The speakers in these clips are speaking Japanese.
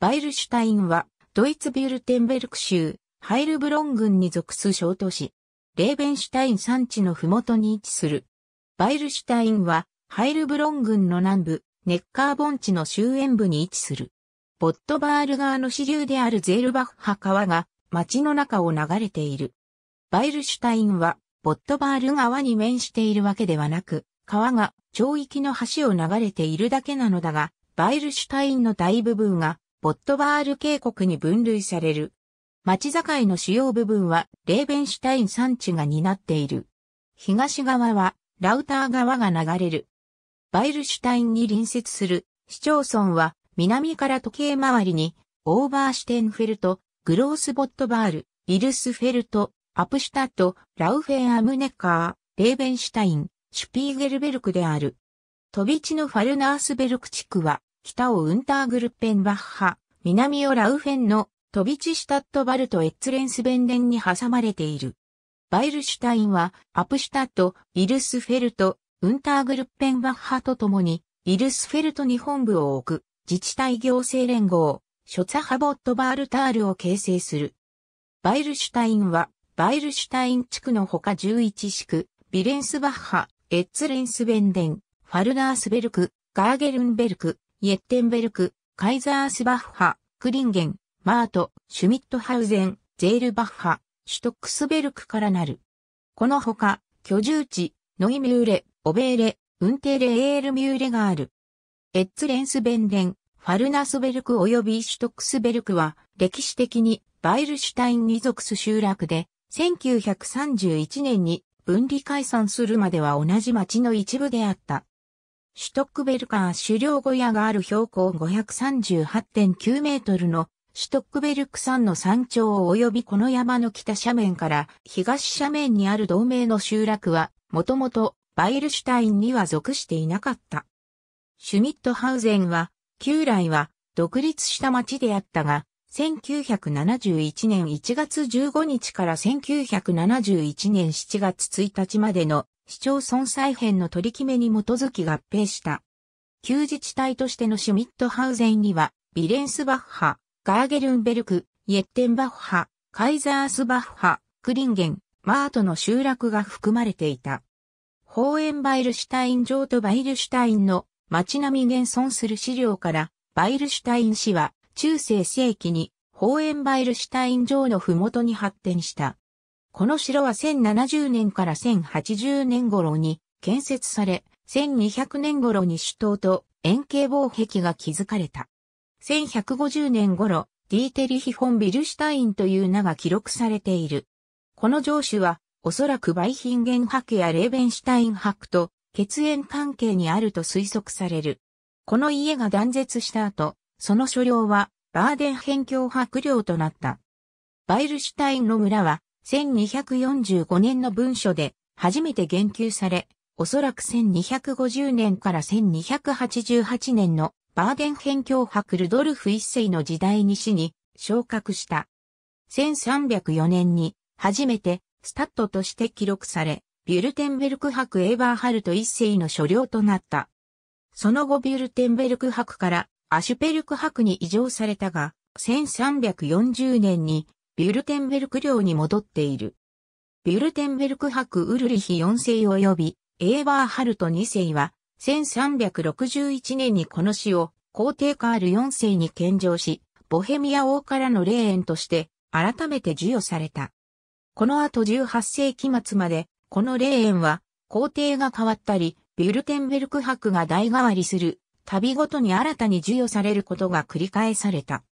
バイルシュタインは、ドイツビュルテンベルク州、ハイルブロン郡に属す小都市、レーベンシュタイン山地のふもとに位置する。バイルシュタインは、ハイルブロン郡の南部、ネッカー盆地の周辺部に位置する。ボットバール川の支流であるゼールバッハ川が町の中を流れている。バイルシュタインはボットバール川に面しているわけではなく、川が町域の橋を流れているだけなのだが、バイルシュタインの大部分がボットバール渓谷に分類される。町境の主要部分はレーベンシュタイン山地が担っている。東側はラウター川が流れる。バイルシュタインに隣接する市町村は南から時計回りにオーバーシュテンフェルト、グロースボットバール、イルスフェルト、アプシュタット、ラウフェンアムネッカー、レーベンシュタイン、シュピーゲルベルクである。飛び地のファルナースベルク地区は北をウンターグルッペンバッハ、南をラウフェンの飛び地シュタットバルト・エッツレンスベンデンに挟まれている。バイルシュタインは、アプシュタット、イルスフェルト、ウンターグルッペンバッハとともに、イルスフェルトに本部を置く、自治体行政連合、ショツァハボットバールタールを形成する。バイルシュタインは、バイルシュタイン地区のほか11地区、ビレンスバッハ、エッツレンスベンデン、ファルナースベルク、ガーゲルンベルク、イェッテンベルク、カイザースバッハ、クリンゲン、マート、シュミットハウゼン、ゼールバッハ、シュトックスベルクからなる。このほか、居住地、ノイミューレ、オベーレ、ウンテレエールミューレがある。エッツレンスベンレン、ファルナスベルク及びシュトックスベルクは、歴史的にバイルシュタインに属す集落で、1931年に分離解散するまでは同じ町の一部であった。シュトックベルカー狩猟小屋がある標高538.9メートルのシュトックベルク山の山頂及びこの山の北斜面から東斜面にある同盟の集落はもともとバイルシュタインには属していなかった。シュミットハウゼンは旧来は独立した町であったが1971年1月15日から1971年7月1日までの市町村再編の取り決めに基づき合併した。旧自治体としてのシュミットハウゼンには、ビレンスバッハ、ガーゲルンベルク、イェッテンバッハ、カイザースバッハ、クリンゲン、マートの集落が含まれていた。ホーエンバイルシュタイン城とバイルシュタインの街並み現存する資料から、バイルシュタイン市は中世世紀にホーエンバイルシュタイン城の麓に発展した。この城は1070年から1080年頃に建設され、1200年頃に首都と円形防壁が築かれた。1150年頃、ディーテリヒ・フォン・ビルシュタインという名が記録されている。この城主は、おそらくバイヒンゲン博やレーベンシュタイン博と血縁関係にあると推測される。この家が断絶した後、その所領はバーデン辺境博領となった。バイルシュタインの村は1245年の文書で初めて言及され、おそらく1250年から1288年のバーデン辺境博ルドルフ一世の時代に死に昇格した。1304年に初めてスタッドとして記録され、ビュルテンベルク博エーバーハルト一世の所領となった。その後ビュルテンベルク博からアシュペルク博に移譲されたが、1340年にビュルテンベルク領に戻っている。ビュルテンベルク博ウルリヒ4世及びエーバーハルト2世は1361年にこの詩を皇帝カール4世に献上し、ボヘミア王からの霊園として改めて授与された。この後18世紀末までこの霊園は皇帝が変わったり、ビュルテンベルク博が代替わりする、旅ごとに新たに授与されることが繰り返された。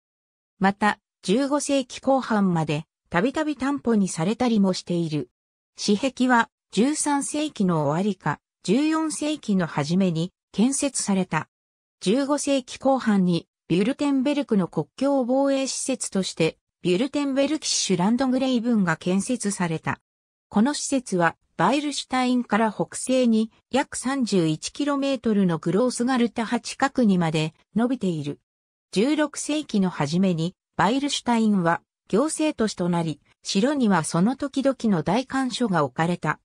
また、15世紀後半までたびたび担保にされたりもしている。私壁は13世紀の終わりか14世紀の初めに建設された。15世紀後半にビュルテンベルクの国境防衛施設としてビュルテンベルキッシュランドグレイブンが建設された。この施設はバイルシュタインから北西に約 31km のグロースガルタ八角にまで伸びている。16世紀の初めにバイルシュタインは行政都市となり、城にはその時々の大官所が置かれた。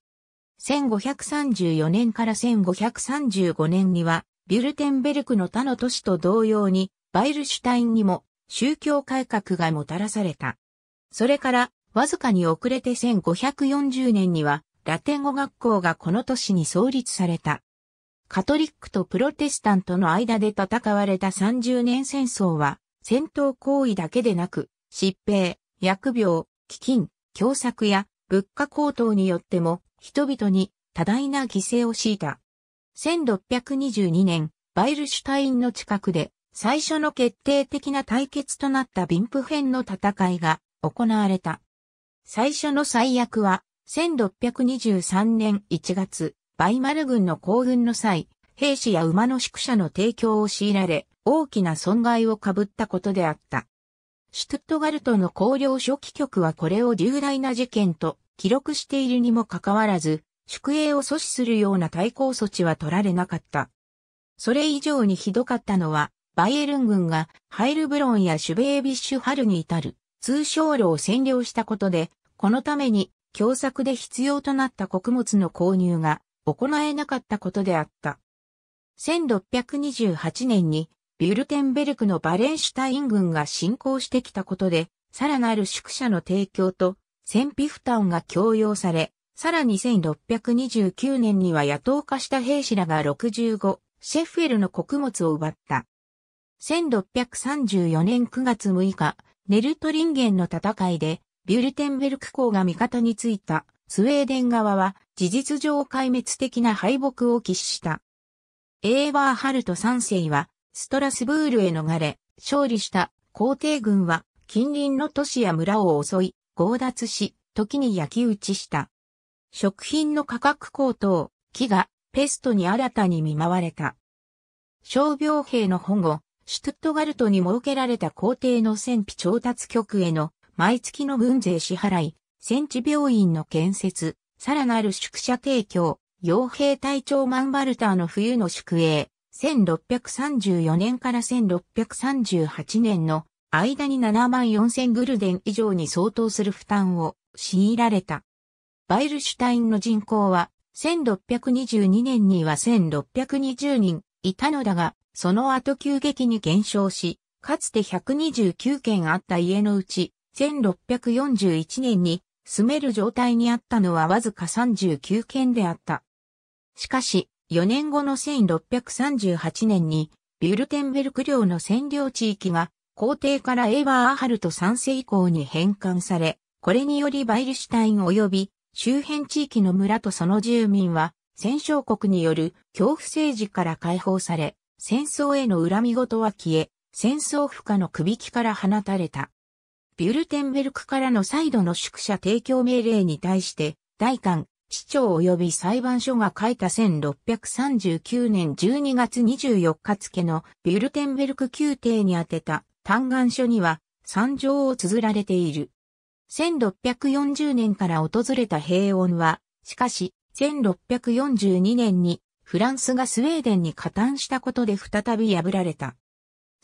1534年から1535年には、ビュルテンベルクの他の都市と同様に、バイルシュタインにも宗教改革がもたらされた。それから、わずかに遅れて1540年には、ラテン語学校がこの都市に創立された。カトリックとプロテスタントの間で戦われた30年戦争は、戦闘行為だけでなく、疾病、薬病、飢饉、凶作や物価高騰によっても人々に多大な犠牲を強いた。1622年、バイルシュタインの近くで最初の決定的な対決となったビンプ編の戦いが行われた。最初の最悪は1623年1月、バイマル軍の行軍の際、兵士や馬の宿舎の提供を強いられ、大きな損害を被ったことであった。シュトゥットガルトの公領初期局はこれを重大な事件と記録しているにもかかわらず、宿営を阻止するような対抗措置は取られなかった。それ以上にひどかったのは、バイエルン軍がハイルブロンやシュベービッシュハルに至る通商路を占領したことで、このために共作で必要となった穀物の購入が行えなかったことであった。1628年にビュルテンベルクのバレンシュタイン軍が侵攻してきたことで、さらなる宿舎の提供と戦費負担が強要され、さらに1629年には野党化した兵士らが65、シェフェルの穀物を奪った。1634年9月6日、ネルトリンゲンの戦いで、ビュルテンベルク港が味方についた、スウェーデン側は、事実上壊滅的な敗北を喫した。エーバーハルト3世は、ストラスブールへ逃れ、勝利した皇帝軍は、近隣の都市や村を襲い、強奪し、時に焼き打ちした。食品の価格高騰、飢餓、ペストに新たに見舞われた。傷病兵の保護、シュトゥットガルトに設けられた皇帝の戦費調達局への毎月の軍税支払い、戦地病院の建設、さらなる宿舎提供、傭兵隊長マンバルターの冬の宿営、1634年から1638年の間に7万4000グルデン以上に相当する負担を強いられた。バイルシュタインの人口は1622年には1620人いたのだが、その後急激に減少し、かつて129件あった家のうち、1641年に住める状態にあったのはわずか39件であった。しかし、4年後の1638年に、ビュルテンベルク領の占領地域が、皇帝からエヴァー・アハルト三世以降に返還され、これによりバイルシュタイン及び周辺地域の村とその住民は、戦勝国による恐怖政治から解放され、戦争への恨み事は消え、戦争負荷の首引きから放たれた。ビュルテンベルクからの再度の宿舎提供命令に対して、大韓、市長及び裁判所が書いた1639年12月24日付のビュルテンベルク宮廷に宛てた嘆願書には参上を綴られている。1640年から訪れた平穏は、しかし1642年にフランスがスウェーデンに加担したことで再び破られた。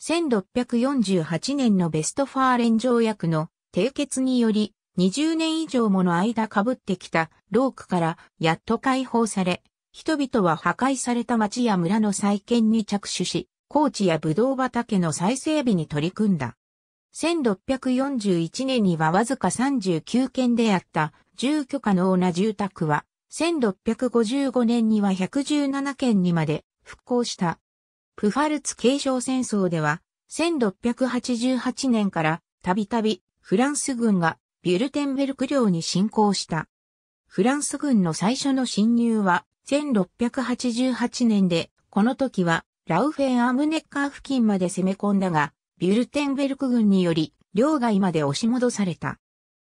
1648年のベストファーレン条約の締結により20年以上もの間被ってきたロークからやっと解放され、人々は破壊された町や村の再建に着手し、高地やブドウ畑の再整備に取り組んだ。1641年にはわずか39件であった住居可能な住宅は、1655年には117件にまで復興した。プファルツ継承戦争では、1688年からたびたびフランス軍がュルテンベルク領に侵攻した。フランス軍の最初の侵入は1688年で、この時はラウフェン・アムネッカー付近まで攻め込んだが、ビュルテンベルク軍により、領外まで押し戻された。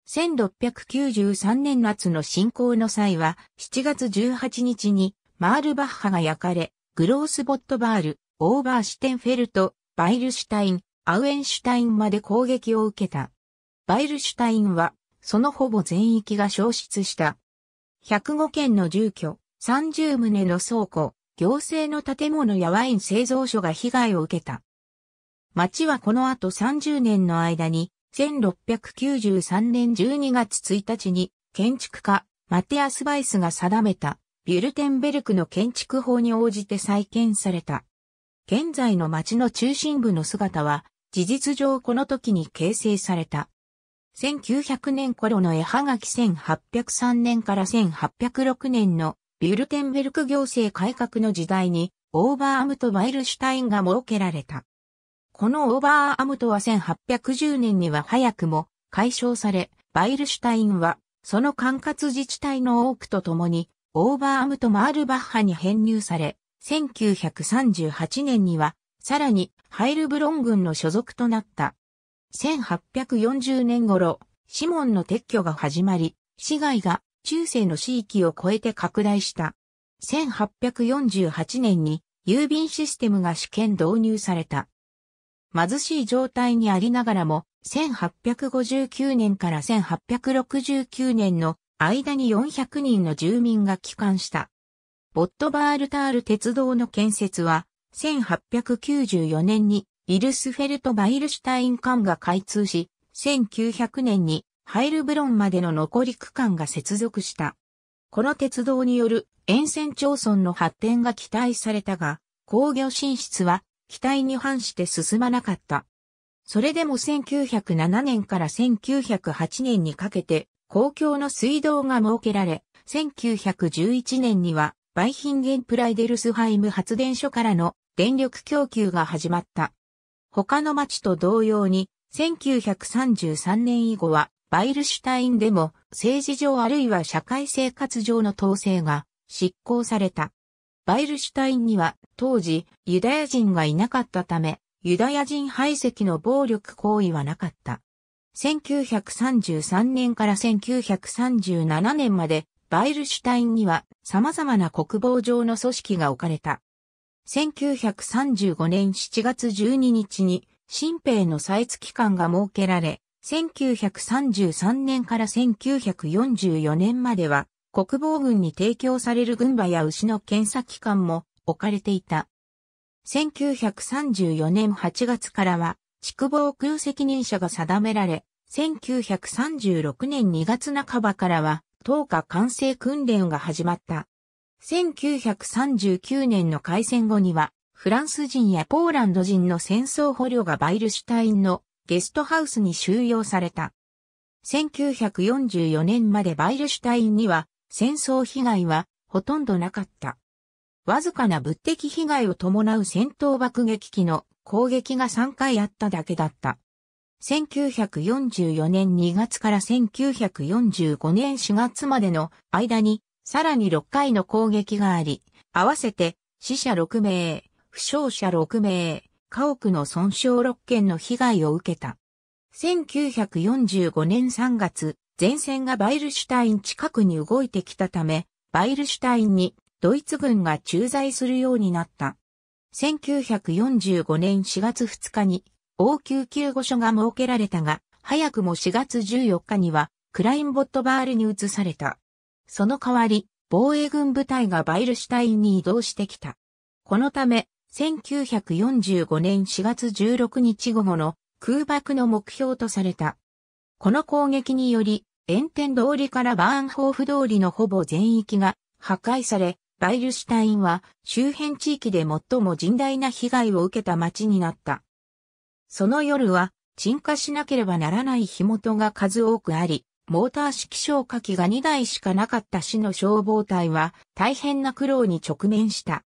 1693年夏の侵攻の際は、7月18日に、マールバッハが焼かれ、グロースボットバール、オーバーシュテンフェルト、バイルシュタイン、アウエンシュタインまで攻撃を受けた。バイルシュタインは、そのほぼ全域が消失した。105件の住居、30棟の倉庫、行政の建物やワイン製造所が被害を受けた。町はこの後30年の間に、1693年12月1日に、建築家、マテアス・バイスが定めた、ビュルテンベルクの建築法に応じて再建された。現在の町の中心部の姿は、事実上この時に形成された。1900年頃の絵はがき1803年から1806年のビュルテンベルク行政改革の時代にオーバーアムト・バイルシュタインが設けられた。このオーバーアムトは1810年には早くも解消され、バイルシュタインはその管轄自治体の多くとともにオーバーアムト・マールバッハに編入され、1938年にはさらにハイルブロン軍の所属となった。1840年頃、シモンの撤去が始まり、市街が中世の地域を超えて拡大した。1848年に郵便システムが試験導入された。貧しい状態にありながらも、1859年から1869年の間に400人の住民が帰還した。ボットバールタール鉄道の建設は、1894年にイルスフェルト・バイルシュタイン間が開通し、1900年にハイルブロンまでの残り区間が接続した。この鉄道による沿線町村の発展が期待されたが、工業進出は期待に反して進まなかった。それでも1907年から1908年にかけて公共の水道が設けられ、1911年にはバイヒンゲンプライデルスハイム発電所からの電力供給が始まった。他の町と同様に、1933年以後は、バイルシュタインでも政治上あるいは社会生活上の統制が執行された。バイルシュタインには当時ユダヤ人がいなかったため、ユダヤ人排斥の暴力行為はなかった。1933年から1937年までバイルシュタインには様々な国防上の組織が置かれた。1935年7月12日に新兵の採掘期間が設けられ、1933年から1944年までは国防軍に提供される軍馬や牛の検査機関も置かれていた。1934年8月からは畜防空責任者が定められ、1936年2月半ばからは、当家完成訓練が始まった。1939年の開戦後には、フランス人やポーランド人の戦争捕虜がバイルシュタインのゲストハウスに収容された。1944年までバイルシュタインには戦争被害はほとんどなかった。わずかな物的被害を伴う戦闘爆撃機の攻撃が3回あっただけだった。1944年2月から1945年4月までの間にさらに6回の攻撃があり、合わせて死者6名、負傷者6名、家屋の損傷6件の被害を受けた。1945年3月、前線がバイルシュタイン近くに動いてきたため、バイルシュタインにドイツ軍が駐在するようになった。1945年4月2日に応急救護所が設けられたが、早くも4月14日にはクラインボットバールに移された。その代わり、防衛軍部隊がバイルシュタインに移動してきた。このため、1945年4月16日午後の空爆の目標とされた。この攻撃により、炎天通りからバーンホーフ通りのほぼ全域が破壊され、バイルシュタインは周辺地域で最も甚大な被害を受けた町になった。その夜は、沈下しなければならない火元が数多くあり、モーター式消火器が2台しかなかった市の消防隊は大変な苦労に直面した。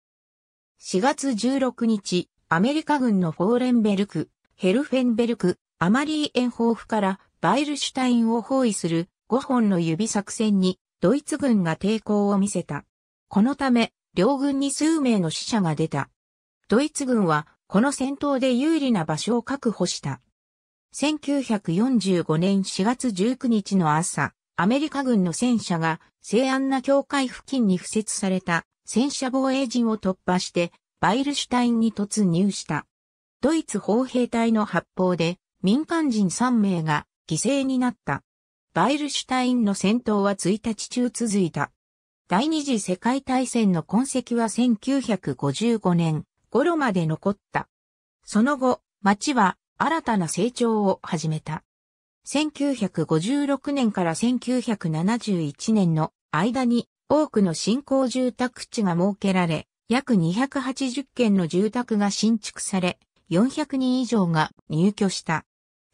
4月16日、アメリカ軍のフォーレンベルク、ヘルフェンベルク、アマリーエンホーフからバイルシュタインを包囲する5本の指作戦にドイツ軍が抵抗を見せた。このため、両軍に数名の死者が出た。ドイツ軍はこの戦闘で有利な場所を確保した。1945年4月19日の朝、アメリカ軍の戦車が西安な境界付近に付設された戦車防衛陣を突破してバイルシュタインに突入した。ドイツ砲兵隊の発砲で民間人3名が犠牲になった。バイルシュタインの戦闘は1日中続いた。第二次世界大戦の痕跡は1955年頃まで残った。その後、町は新たな成長を始めた。1956年から1971年の間に多くの新興住宅地が設けられ、約280軒の住宅が新築され、400人以上が入居した。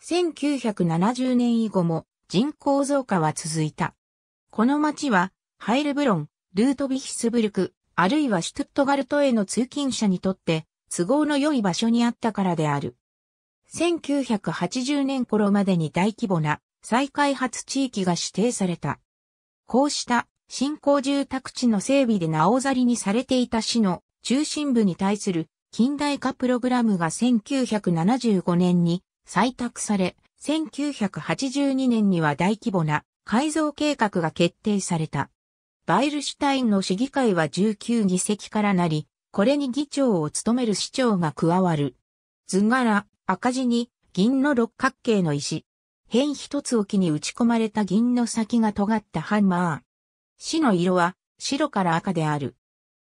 1970年以後も人口増加は続いた。この町はハイルブロン、ルートビヒスブルク、あるいはシュトゥットガルトへの通勤者にとって都合の良い場所にあったからである。1980年頃までに大規模な再開発地域が指定された。こうした新興住宅地の整備でなおざりにされていた市の中心部に対する近代化プログラムが1975年に採択され、1982年には大規模な改造計画が決定された。バイルシュタインの市議会は19議席からなり、これに議長を務める市長が加わる。図柄、赤字に銀の六角形の石。辺一つ置きに打ち込まれた銀の先が尖ったハンマー。死の色は白から赤である。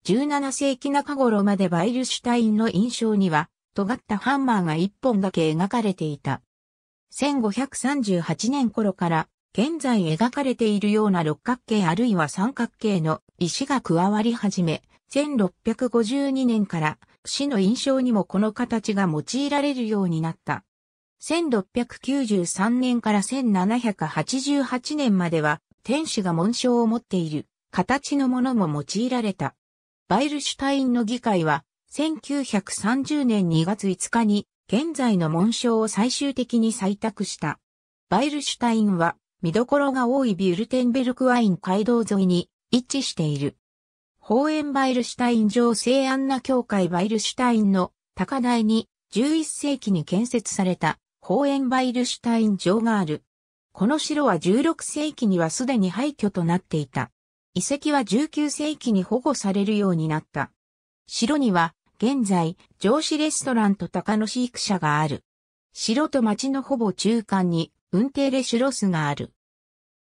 17世紀中頃までバイルシュタインの印象には、尖ったハンマーが一本だけ描かれていた。1538年頃から、現在描かれているような六角形あるいは三角形の石が加わり始め、1652年から市の印象にもこの形が用いられるようになった。1693年から1788年までは、天使が紋章を持っている形のものも用いられた。バイルシュタインの議会は、1930年2月5日に、現在の紋章を最終的に採択した。バイルシュタインは、見どころが多いビュルテンベルクワイン街道沿いに位置している。ホーエンバイルシュタイン城聖アンナ教会バイルシュタインの高台に11世紀に建設されたホーエンバイルシュタイン城がある。この城は16世紀にはすでに廃墟となっていた。遺跡は19世紀に保護されるようになった。城には現在上司レストランと高野飼育舎がある。城と町のほぼ中間に運転レシュロスがある。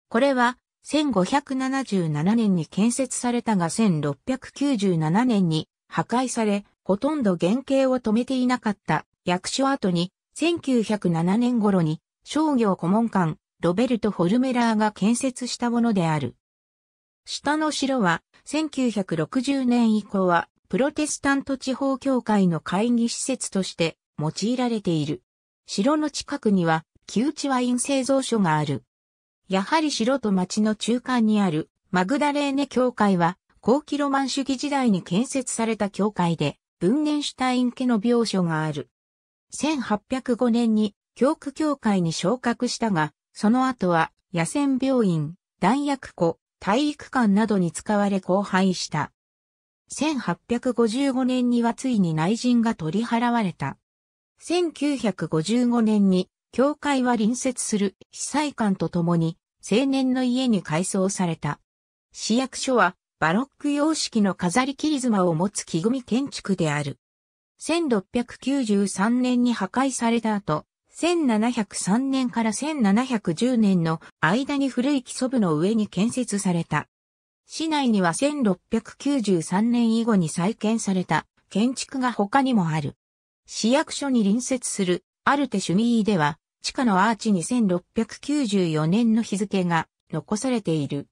これは1577年に建設されたが1697年に破壊され、ほとんど原型を止めていなかった役所跡に、1907年頃に商業顧問館、ロベルト・ホルメラーが建設したものである。下の城は、1960年以降は、プロテスタント地方協会の会議施設として用いられている。城の近くには、旧地ワイン製造所がある。やはり城と町の中間にあるマグダレーネ教会は、後期ロマン主義時代に建設された教会で、文年シュタイン家の描所がある。1805年に教区教会に昇格したが、その後は野戦病院、弾薬庫、体育館などに使われ荒廃した。1855年にはついに内人が取り払われた。1955年に教会は隣接する被災館とともに青年の家に改装された。市役所はバロック様式の飾り切り妻を持つ木組建築である。1693年に破壊された後、1703年から1710年の間に古い基礎部の上に建設された。市内には1693年以後に再建された建築が他にもある。市役所に隣接するアルテ・シュミーでは、地下のアーチ2694年の日付が残されている。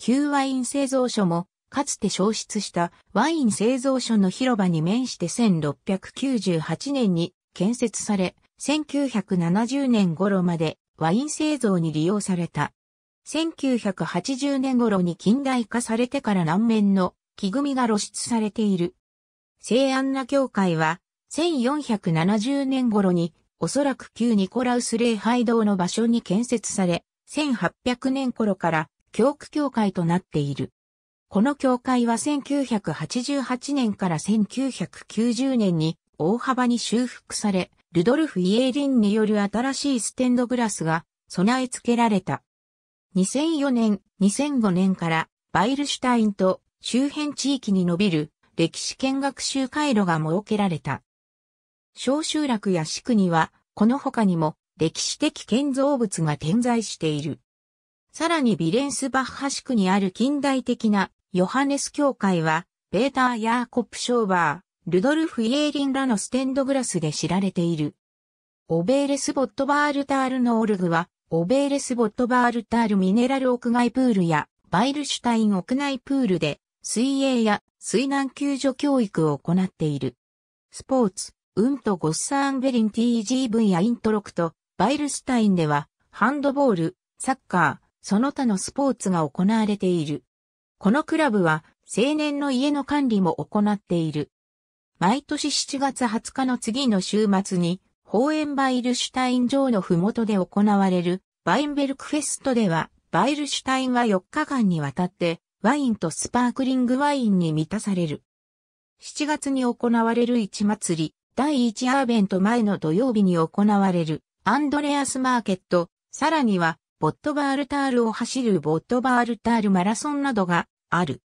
旧ワイン製造所も、かつて消失したワイン製造所の広場に面して1698年に建設され、1970年頃までワイン製造に利用された。1980年頃に近代化されてから南面の木組みが露出されている。聖安ナ教会は1470年頃におそらく旧ニコラウス礼拝堂の場所に建設され、1800年頃から教区教会となっている。この教会は1988年から1990年に大幅に修復され、ルドルフ・イエーリンによる新しいステンドグラスが備え付けられた。2004年、2005年からバイルシュタインと周辺地域に伸びる歴史見学習回路が設けられた。小集落や市区には、この他にも歴史的建造物が点在している。さらにビレンスバッハ市区にある近代的なヨハネス教会は、ベーター・ヤーコップ・ショーバー、ルドルフ・イエーリンらのステンドグラスで知られている。オベーレス・ボットバールタールノールグは、オベーレス・ボットバールタールミネラル屋外プールや、バイルシュタイン屋内プールで、水泳や水難救助教育を行っている。スポーツ、ウント・ゴッサーンベリン TGV やイントロクト、バイルスタインでは、ハンドボール、サッカー、その他のスポーツが行われている。このクラブは、青年の家の管理も行っている。毎年7月20日の次の週末に、ホーエンバイルシュタイン城のふもとで行われる、バインベルクフェストでは、バイルシュタインは4日間にわたって、ワインとスパークリングワインに満たされる。7月に行われる市祭り、第1アーベント前の土曜日に行われるアンドレアスマーケット、さらにはボットバールタールを走るボットバールタールマラソンなどがある。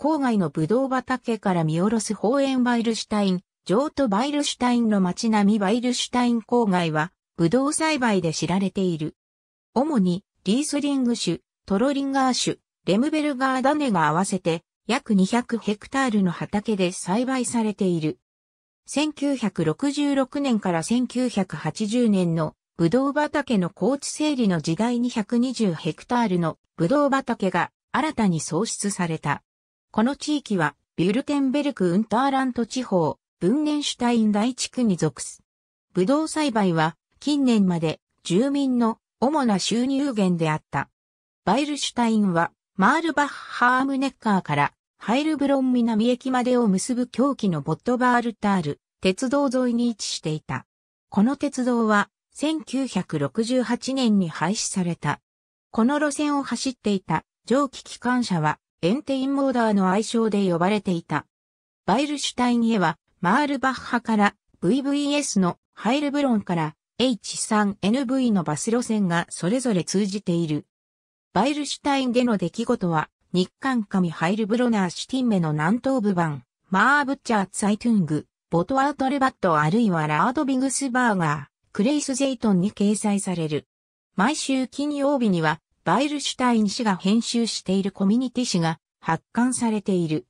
郊外のブドウ畑から見下ろすホーエンバイルシュタイン、上都バイルシュタインの街並みバイルシュタイン郊外は、ブドウ栽培で知られている。主に、リースリング種、トロリンガー種、レムベルガー種が合わせて、約200ヘクタールの畑で栽培されている。1966年から1980年のブドウ畑の高地整理の時代に120ヘクタールのブドウ畑が新たに創出された。この地域はビュルテンベルク・ウンターラント地方、ブンネンシュタイン大地区に属す。ブドウ栽培は近年まで住民の主な収入源であった。バイルシュタインはマールバッハームネッカーからハイルブロン南駅までを結ぶ狂気のボットバールタール、鉄道沿いに位置していた。この鉄道は1968年に廃止された。この路線を走っていた蒸気機関車はエンテインモーダーの愛称で呼ばれていた。バイルシュタインへはマールバッハから VVS のハイルブロンから H3NV のバス路線がそれぞれ通じている。バイルシュタインでの出来事は日韓上ハイルブロナーシティンメの南東部版マーブッチャーツアイトゥングボトアートレバットあるいはラードビグスバーガー、クレイス・ジェイトンに掲載される。毎週金曜日には、バイルシュタイン氏が編集しているコミュニティ誌が発刊されている。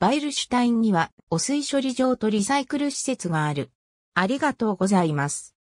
バイルシュタインには、汚水処理場とリサイクル施設がある。ありがとうございます。